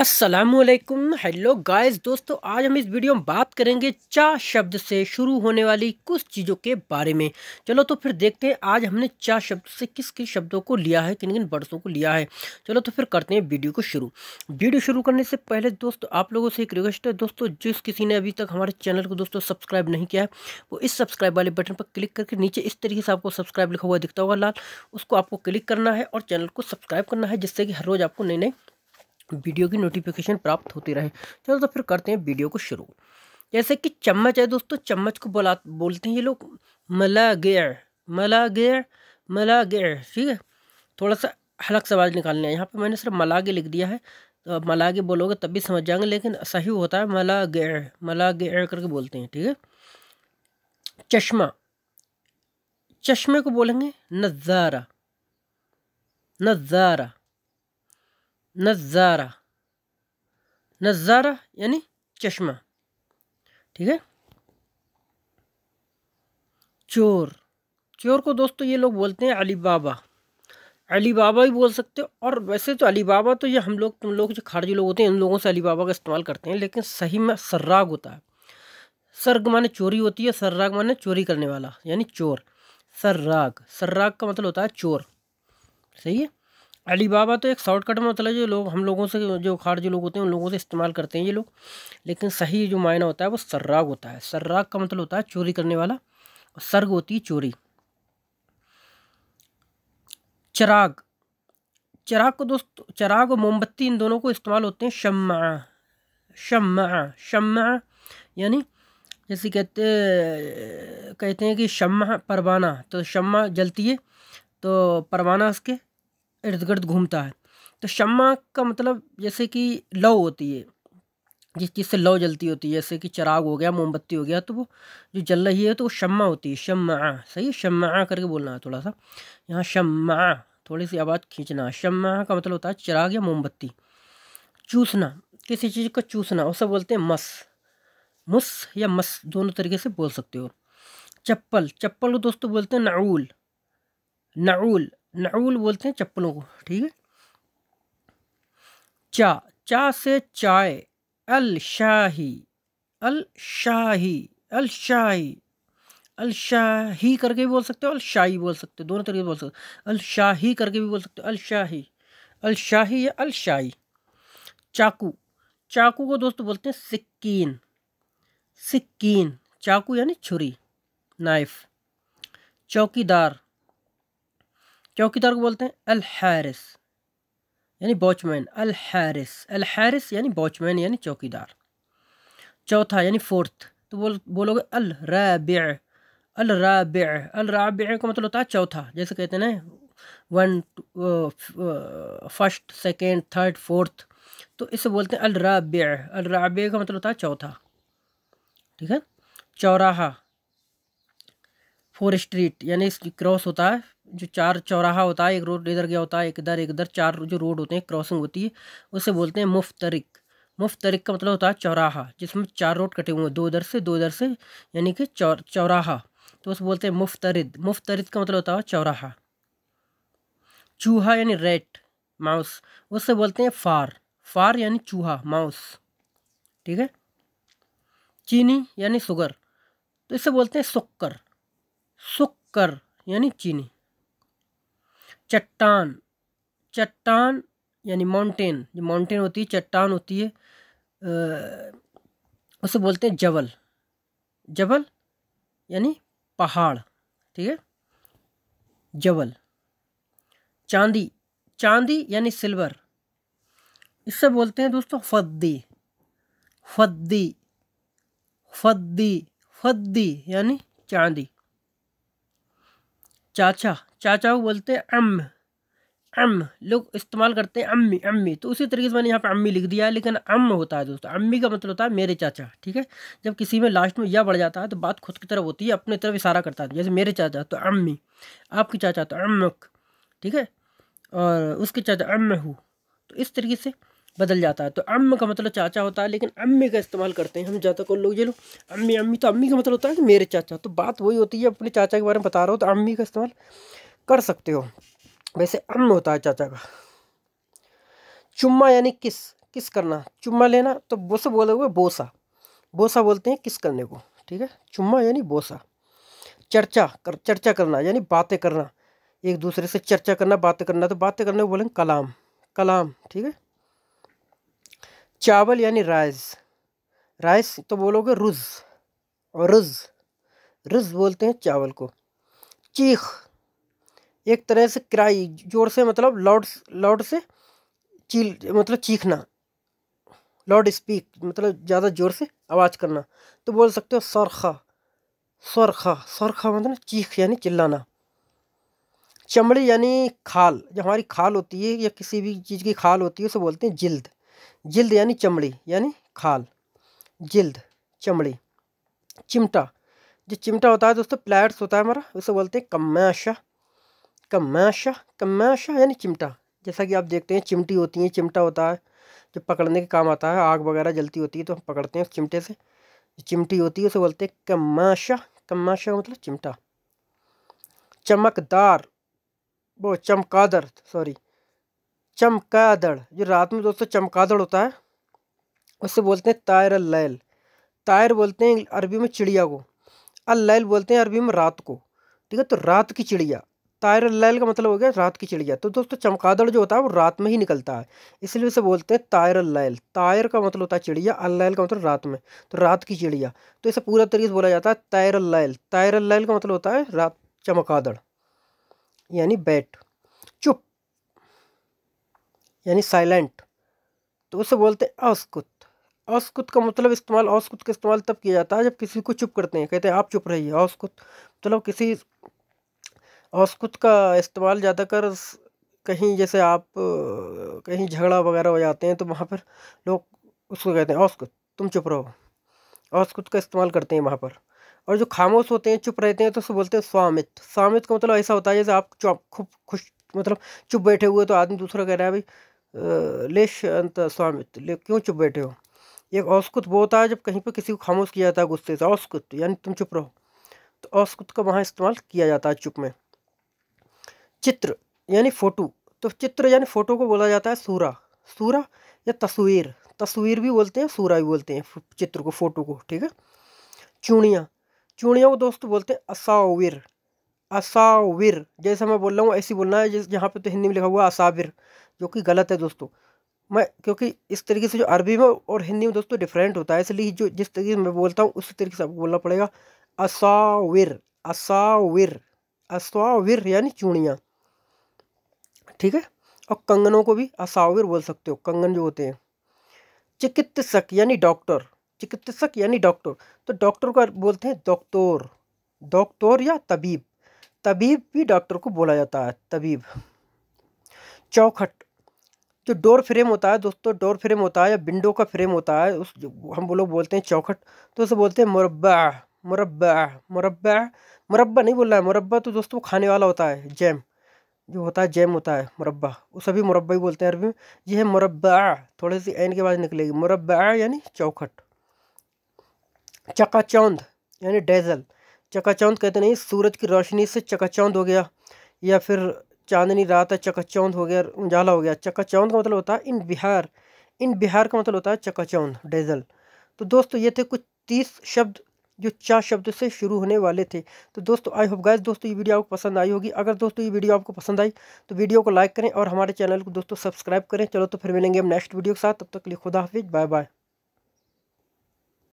असलकुम hello guys दोस्तों आज हम इस वीडियो में बात करेंगे चा शब्द से शुरू होने वाली कुछ चीज़ों के बारे में चलो तो फिर देखते हैं आज हमने चा शब्द से किस किस शब्दों को लिया है किन किन वर्ड्सों को लिया है चलो तो फिर करते हैं वीडियो को शुरू वीडियो शुरू करने से पहले दोस्तों आप लोगों से एक रिक्वेस्ट है दोस्तों जिस किसी ने अभी तक हमारे चैनल को दोस्तों सब्सक्राइब नहीं किया है वो इस सब्सक्राइब वाले बटन पर क्लिक करके नीचे इस तरीके से आपको सब्सक्राइब लिखा हुआ दिखता होगा लाल उसको आपको क्लिक करना है और चैनल को सब्सक्राइब करना है जिससे कि हर रोज़ आपको नई नई वीडियो की नोटिफिकेशन प्राप्त होती रहे चलो तो फिर करते हैं वीडियो को शुरू जैसे कि चम्मच है दोस्तों चम्मच को बोला बोलते हैं ये लोग मला गेर मला गेर मला गेर ठीक है थोड़ा सा हलक सवाल निकालने यहाँ पर मैंने सिर्फ मलागे लिख दिया है तो आप मलागे बोलोगे तब भी समझ जाएंगे लेकिन सही होता है मला गेर मला गेर करके बोलते हैं ठीक है चश्मा चश्मे को बोलेंगे नज़ारा नज़ारा नज़ारा नज़ारा यानी चश्मा ठीक है चोर चोर को दोस्तों ये लोग बोलते हैं अली बाबा अली बाबा भी बोल सकते हो और वैसे तो अली बाबा तो ये हम लोग तुम लोग जो खारजी लोग होते हैं इन लोगों से अली बाबा का इस्तेमाल करते हैं लेकिन सही में सर्राग होता है सर्ग माने चोरी होती है सर्राग माने चोरी करने वाला यानी चोर सर्राग सर्राग का मतलब होता है चोर सही है अलीबाबा तो एक शॉर्टकट में मतलब जो लोग हम लोगों से जो खारजी लोग होते हैं उन लोगों से इस्तेमाल करते हैं ये लोग लेकिन सही जो मायना होता है वो सर्राग होता है सर्राग का मतलब होता है चोरी करने वाला और सर्ग होती है चोरी चराग चराग को दोस्त चराग और मोमबत्ती इन दोनों को इस्तेमाल होते हैं शम्मा शम्मा शम्मा यानी जैसे कहते कहते हैं कि शम्मा परवाना तो शम्मा जलती है तो परवाना उसके इर्द गिर्द घूमता है तो शम्मा का मतलब जैसे कि लौ होती है जिस चीज़ से लौ जलती होती है जैसे कि चराग हो गया मोमबत्ती हो गया तो वो जो जल रही है तो वो शम्मा होती है शम्मा सही है शम्मा करके बोलना है थोड़ा सा यहाँ शम्मा थोड़ी सी आवाज़ खींचना शम्मा का मतलब होता है चिराग या मोमबत्ती चूसना किसी चीज़ को चूसना उसे बोलते हैं मस मुस या मस दोनों तरीके से बोल सकते हो चप्पल चप्पल को दोस्तों बोलते हैं नाउल नाउल नऊल बोलते हैं चप्पलों को ठीक है चा चा से चाय अल शाही अल शाही अल शाही अल शाही करके भी बोल सकते हो अल शाही बोल सकते हो दोनों तरीके बोल सकते हो अल शाही करके भी बोल सकते हो अल शाही अल शाही या अल शाही चाकू चाकू को दोस्तों बोलते हैं सिक्कीन सिक्कीन चाकू यानी छुरी नाइफ चौकीदार चौकीदार को बोलते हैं अल हैरिस यानी वॉचमैन अल हैरिस अल हैरिस यानी वॉचमैन यानी चौकीदार चौथा यानी फोर्थ तो बोल बोलोगे अल राब्य अल राब्य अल राब्य का मतलब होता है चौथा जैसे कहते हैं ना one first second third fourth तो इसे बोलते हैं अल राब्य अल राब्य का मतलब होता है चौथा ठीक है चौराहा फोर स्ट्रीट यानी क्रॉस होता है जो चार चौराहा होता है एक रोड इधर गया होता है एक इधर एक इधर चार जो रोड होते हैं क्रॉसिंग होती है उसे बोलते हैं मुफ्तरिक मुफ्तरिक का मतलब होता है चौराहा जिसमें चार रोड कटे हुए हैं दो इधर से दो इधर से यानी कि चौ चौराहा तो उसे बोलते हैं मुफ्तरिद मुफ्तरिद का मतलब होता है चौराहा चूहा यानी रेट माउस उससे बोलते हैं फार फार यानी चूहा माउस ठीक है चीनी यानी सुगर तो इसे बोलते हैं सुक्कर सुक्कर यानी चीनी चट्टान चट्टान यानी माउंटेन जो माउंटेन होती है चट्टान होती है उसे बोलते हैं जबल जबल यानी पहाड़ ठीक है जबल चांदी चांदी यानी सिल्वर इससे बोलते हैं दोस्तों फद्दी फद्दी फद्दी फद्दी यानी चांदी चाचा चाचा बोलते हैं अम अम लोग इस्तेमाल करते हैं अम्मी अम्मी तो उसी तरीके से मैंने यहाँ पे अम्मी लिख दिया है लेकिन अम होता है दोस्तों अम्मी का मतलब होता है मेरे चाचा ठीक है जब किसी में लास्ट में यह बढ़ जाता है तो बात खुद की तरफ होती है अपने तरफ इशारा करता है जैसे मेरे चाचा तो अम्मी आपके चाचा तो अम्मक ठीक है और उसके चाचा अम हूँ तो इस तरीके से बदल जाता है तो अम का मतलब चाचा होता है लेकिन अम्मी का इस्तेमाल करते हैं हम ज़्यादा कौन लोग ये लोग अम्मी अम्मी तो अम्मी का मतलब होता है कि मेरे चाचा तो बात वही होती है अपने चाचा के बारे में बता रहा हूँ तो अम्मी का इस्तेमाल कर सकते हो वैसे अम होता है चाचा का चुम्मा यानी किस किस करना चुम्मा लेना तो बोसा बोले हुए बोसा बोसा बोलते हैं किस करने को ठीक है चुम्मा यानी बोसा चर्चा कर चर्चा करना यानी बातें करना एक दूसरे से चर्चा करना बातें करना तो बातें करने को बोलेंगे कलाम कलाम ठीक है चावल यानी राइस राइस तो बोलोगे रुज और रुज रुज बोलते हैं चावल को चीख एक तरह से क्राई जोर से मतलब लाउड लाउड से चील मतलब चीखना लाउड स्पीक मतलब ज़्यादा ज़ोर से आवाज़ करना तो बोल सकते हो सरखा सरखा सरखा मतलब चीख यानी चिल्लाना चमड़ी यानी खाल जो हमारी खाल होती है या किसी भी चीज़ की खाल होती है उसे बोलते हैं जिल्द जिल्द यानी चमड़ी यानी खाल जिल्द चमड़ी चिमटा जो चिमटा होता है दोस्तों प्लेट्स होता है हमारा उसे बोलते हैं कमाशा कमाशा कमाशा यानी चिमटा जैसा कि आप देखते हैं चिमटी होती है चिमटा होता है जो पकड़ने के काम आता है आग वगैरह जलती होती है तो हम पकड़ते हैं उस चिमटे से चिमटी होती है उसे बोलते हैं कमाशा कमाशा का मतलब चिमटा चमकदार वो चमकादड़ सॉरी चमकादड़ जो रात में दोस्तों चमकादड़ होता है उससे बोलते हैं तायर अल लैल तायर बोलते हैं अरबी में चिड़िया को अल लैल बोलते हैं अरबी में रात को ठीक है तो रात की चिड़िया तायर लैल का मतलब हो गया रात की चिड़िया तो दोस्तों चमकादड़ जो होता है वो रात में ही निकलता है इसलिए उसे बोलते हैं तायर लैल तायर का मतलब होता है चिड़िया अल्लैल का मतलब रात में तो रात की चिड़िया तो इसे पूरा तरीके से बोला जाता है तायर लैल तायर लैल का मतलब होता है रात चमकादड़ यानी बैट चुप यानी साइलेंट तो उसे बोलते हैं अस्कुत अस्कुत का मतलब इस्तेमाल अस्कुत का इस्तेमाल तब किया जाता है जब किसी को चुप करते हैं कहते हैं आप चुप रहिए अस्कुत मतलब किसी औसकुत का इस्तेमाल ज़्यादातर कहीं जैसे आप कहीं झगड़ा वगैरह हो जाते हैं तो वहाँ पर लोग उसको कहते हैं औसकुत तुम चुप रहो औसकुत का इस्तेमाल करते हैं वहाँ पर और जो खामोश होते हैं चुप रहते हैं तो उसको बोलते हैं स्वामित स्वामित का मतलब ऐसा होता है जैसे आप चुप खूब खुश मतलब चुप बैठे हुए तो आदमी दूसरा कह रहा है भाई लेश अंत स्वामित ले क्यों चुप बैठे हो एक औसकुत वो होता है जब कहीं पर किसी को खामोश किया जाता है गुस्से से औसकुत यानी तुम चुप रहो तो औसकुत का वहाँ इस्तेमाल किया जाता है चुप में चित्र यानी फ़ोटो तो चित्र यानी फ़ोटो को बोला जाता है सूरा सूरा या तस्वीर तस्वीर भी बोलते हैं सूरा भी बोलते हैं चित्र को फ़ोटो को ठीक है चूड़ियाँ चूड़ियों को दोस्तों बोलते हैं असाविर असाविर जैसे मैं बोल रहा हूँ ऐसी बोलना है जिस जहाँ पे तो हिंदी में लिखा हुआ असाविर जो कि गलत है दोस्तों मैं क्योंकि इस तरीके से जो अरबी में और हिंदी में दोस्तों डिफरेंट होता है इसलिए जो जिस तरीके से मैं बोलता हूँ उसी तरीके से आपको बोलना पड़ेगा असाविर असाविर असाविर यानी चूड़ियाँ ठीक है और कंगनों को भी असाविर बोल सकते हो कंगन जो होते हैं चिकित्सक यानी डॉक्टर चिकित्सक यानी डॉक्टर तो डॉक्टर को बोलते हैं डॉक्टर डॉक्टर या तबीब तबीब भी डॉक्टर को बोला जाता है तबीब चौखट जो डोर फ्रेम होता है दोस्तों डोर फ्रेम होता है या विंडो का फ्रेम होता है उस हम लोग बोलते हैं चौखट तो उसे बोलते हैं मुरब्बा मुरब्बा मुरब्बा मुरब्बा नहीं बोल रहा है मुरब्बा तो दोस्तों खाने वाला होता है जैम जो होता है जैम होता है मुरबा उस सभी मुरबा ही बोलते हैं अरबी में ये है मुरबा थोड़े सी एन के बाद निकलेगी मुरबा यानी चौखट चकाचौंद यानी डेजल चकाचौंद कहते नहीं सूरज की रोशनी से चकाचौंद हो गया या फिर चांदनी रात है चकाचौंध हो गया उजाला हो गया चकाचौंद का मतलब होता है इन बिहार इन बिहार का मतलब होता है चकाचौंद डेजल तो दोस्तों ये थे कुछ तीस शब्द जो चार शब्द से शुरू होने वाले थे तो दोस्तों आई होप गाइस दोस्तों ये वीडियो आपको पसंद आई होगी अगर दोस्तों ये वीडियो आपको पसंद आई तो वीडियो को लाइक करें और हमारे चैनल को दोस्तों सब्सक्राइब करें चलो तो फिर मिलेंगे हम नेक्स्ट वीडियो के साथ तब तक के लिए खुदा हाफिज बाय बाय